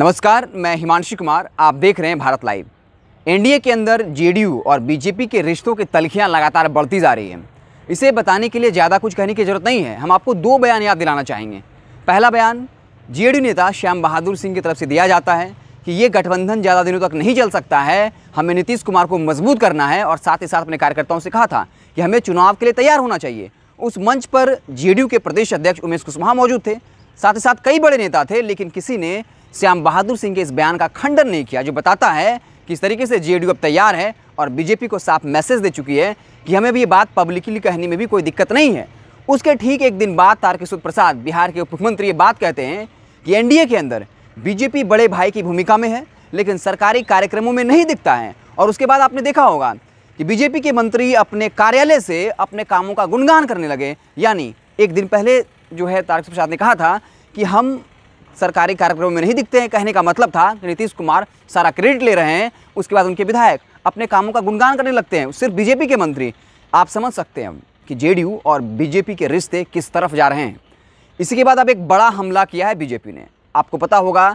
नमस्कार मैं हिमांशु कुमार आप देख रहे हैं भारत लाइव एनडीए के अंदर जेडीयू और बीजेपी के रिश्तों की तलखियाँ लगातार बढ़ती जा रही हैं इसे बताने के लिए ज़्यादा कुछ कहने की ज़रूरत नहीं है हम आपको दो बयान याद दिलाना चाहेंगे पहला बयान जेडीयू नेता श्याम बहादुर सिंह की तरफ से दिया जाता है कि ये गठबंधन ज़्यादा दिनों तक नहीं चल सकता है हमें नीतीश कुमार को मजबूत करना है और साथ ही साथ अपने कार्यकर्ताओं से कहा था कि हमें चुनाव के लिए तैयार होना चाहिए उस मंच पर जेडीयू के प्रदेश अध्यक्ष उमेश कुशवाहा मौजूद थे साथ ही साथ कई बड़े नेता थे लेकिन किसी ने श्याम बहादुर सिंह के इस बयान का खंडन नहीं किया जो बताता है कि इस तरीके से जेडीयू अब तैयार है और बीजेपी को साफ मैसेज दे चुकी है कि हमें भी ये बात पब्लिकली कहने में भी कोई दिक्कत नहीं है उसके ठीक एक दिन बाद तारकिशोर प्रसाद बिहार के उप मुख्यमंत्री ये बात कहते हैं कि एनडीए के अंदर बीजेपी बड़े भाई की भूमिका में है लेकिन सरकारी कार्यक्रमों में नहीं दिखता है और उसके बाद आपने देखा होगा कि बीजेपी के मंत्री अपने कार्यालय से अपने कामों का गुणगान करने लगे यानी एक दिन पहले जो है तारक प्रसाद ने कहा था कि हम सरकारी कार्यक्रमों में नहीं दिखते हैं कहने का मतलब था कि नीतीश कुमार सारा क्रेडिट ले रहे हैं उसके बाद उनके विधायक अपने कामों का गुणगान करने लगते हैं सिर्फ बीजेपी के मंत्री आप समझ सकते हैं कि जेडीयू और बीजेपी के रिश्ते किस तरफ जा रहे हैं इसी के बाद अब एक बड़ा हमला किया है बीजेपी ने आपको पता होगा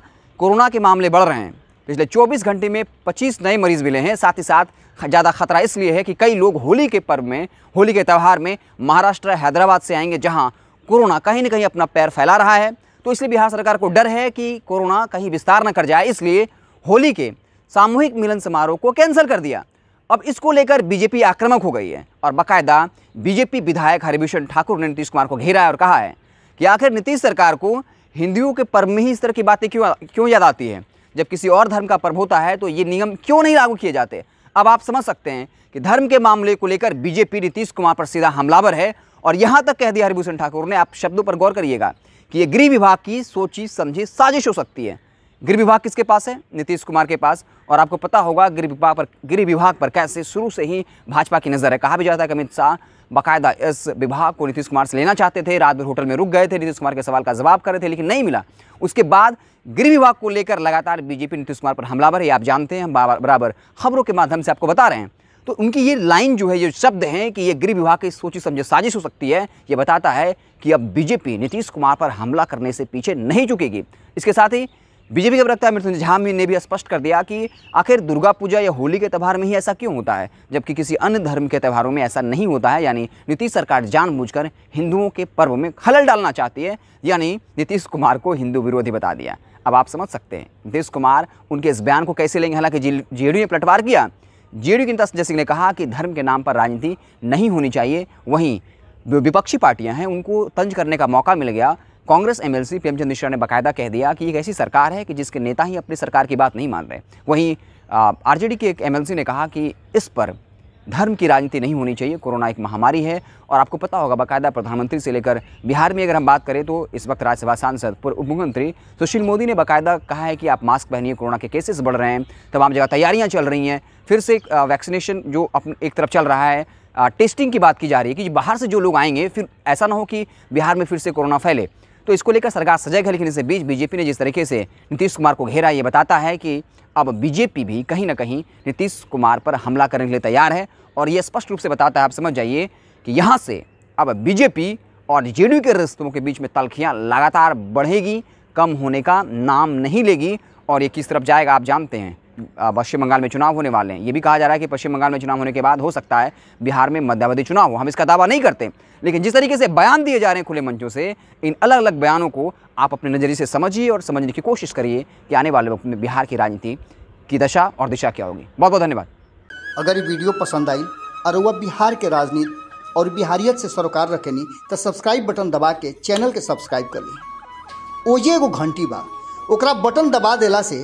कोरोना के मामले बढ़ रहे हैं पिछले 24 घंटे में 25 नए मरीज मिले हैं साथ ही साथ ज़्यादा खतरा इसलिए है कि कई लोग होली के पर्व में होली के त्यौहार में महाराष्ट्र हैदराबाद से आएंगे जहां कोरोना कहीं ना कहीं अपना पैर फैला रहा है तो इसलिए बिहार सरकार को डर है कि कोरोना कहीं विस्तार न कर जाए इसलिए होली के सामूहिक मिलन समारोह को कैंसिल कर दिया अब इसको लेकर बीजेपी आक्रामक हो गई है और बाकायदा बीजेपी विधायक हरिभूषण ठाकुर ने नीतीश कुमार को घेरा है और कहा है कि आखिर नीतीश सरकार को हिंदुओं के पर्व में ही इस तरह की बातें क्यों क्यों याद आती है जब किसी और धर्म का पर्व होता है तो ये नियम क्यों नहीं लागू किए जाते अब आप समझ सकते हैं कि धर्म के मामले को लेकर बीजेपी नीतीश कुमार पर सीधा हमलावर है और यहाँ तक कह दिया हरिभूषण ठाकुर ने आप शब्दों पर गौर करिएगा कि ये गृह विभाग की सोची समझी साजिश हो सकती है गृह विभाग किसके पास है नीतीश कुमार के पास और आपको पता होगा गृह विभाग पर गृह विभाग पर कैसे शुरू से ही भाजपा की नज़र है कहा भी जाता है कि अमित शाह बाकायदा इस विभाग को नीतीश कुमार से लेना चाहते थे रात भर होटल में रुक गए थे नीतीश कुमार के सवाल का जवाब कर रहे थे लेकिन नहीं मिला उसके बाद गृह विभाग को लेकर लगातार बीजेपी नीतीश कुमार पर हमलावर है आप जानते हैं बराबर खबरों के माध्यम से आपको बता रहे हैं तो उनकी ये लाइन जो है ये शब्द हैं कि ये गृह विभाग की सोची समझे साजिश हो सकती है ये बताता है कि अब बीजेपी नीतीश कुमार पर हमला करने से पीछे नहीं चुकेगी इसके साथ ही बीजेपी के प्रवक्ता मृत्युंजय झा ने भी स्पष्ट कर दिया कि आखिर दुर्गा पूजा या होली के त्यौहार में ही ऐसा क्यों होता है जबकि किसी अन्य धर्म के त्यौहारों में ऐसा नहीं होता है यानी नीतीश सरकार जानबूझकर हिंदुओं के पर्व में खलल डालना चाहती है यानी नीतीश कुमार को हिंदू विरोधी बता दिया अब आप समझ सकते हैं नीतीश कुमार उनके इस बयान को कैसे लेंगे हालांकि जे ने पलटवार किया जेडीयू के नेता संजय सिंह ने कहा कि धर्म के नाम पर राजनीति नहीं होनी चाहिए वहीं विपक्षी पार्टियां हैं उनको तंज करने का मौका मिल गया कांग्रेस एमएलसी प्रेमचंद मिश्रा ने बाकायदा कह दिया कि एक ऐसी सरकार है कि जिसके नेता ही अपनी सरकार की बात नहीं मान रहे वहीं आरजेडी के एक एमएलसी ने कहा कि इस पर धर्म की राजनीति नहीं होनी चाहिए कोरोना एक महामारी है और आपको पता होगा बाकायदा प्रधानमंत्री से लेकर बिहार में अगर हम बात करें तो इस वक्त राज्यसभा सांसद पूर्व उप मुख्यमंत्री सुशील मोदी ने बाकायदा कहा है कि आप मास्क पहनिए कोरोना के केसेस बढ़ रहे हैं तमाम जगह तैयारियाँ चल रही हैं फिर से वैक्सीनेशन जो एक तरफ चल रहा है टेस्टिंग की बात की जा रही है कि बाहर से जो लोग आएंगे फिर ऐसा ना हो कि बिहार में फिर से कोरोना फैले तो इसको लेकर सरकार सजग है लेकिन इस बीच बीजेपी ने जिस तरीके से नीतीश कुमार को घेरा ये बताता है कि अब बीजेपी भी कहीं ना कहीं नीतीश कुमार पर हमला करने के लिए तैयार है और ये स्पष्ट रूप से बताता है आप समझ जाइए कि यहाँ से अब बीजेपी और जे के रिश्तों के बीच में तलखियाँ लगातार बढ़ेगी कम होने का नाम नहीं लेगी और ये किस तरफ जाएगा आप जानते हैं पश्चिम बंगाल में चुनाव होने वाले हैं ये भी कहा जा रहा है कि पश्चिम बंगाल में चुनाव होने के बाद हो सकता है बिहार में मध्यावधि चुनाव हो हम इसका दावा नहीं करते लेकिन जिस तरीके से बयान दिए जा रहे हैं खुले मंचों से इन अलग अलग बयानों को आप अपने नज़रिए से समझिए और समझने की कोशिश करिए कि आने वाले वक्त में बिहार की राजनीति की दशा और दिशा क्या होगी बहुत बहुत धन्यवाद अगर ये वीडियो पसंद आई और वह बिहार के राजनीति और बिहारियत से सरोकार रखेनी तो सब्सक्राइब बटन दबा के चैनल के सब्सक्राइब कर ली ओजे एगो घंटी बा ओकरा बटन दबा देला से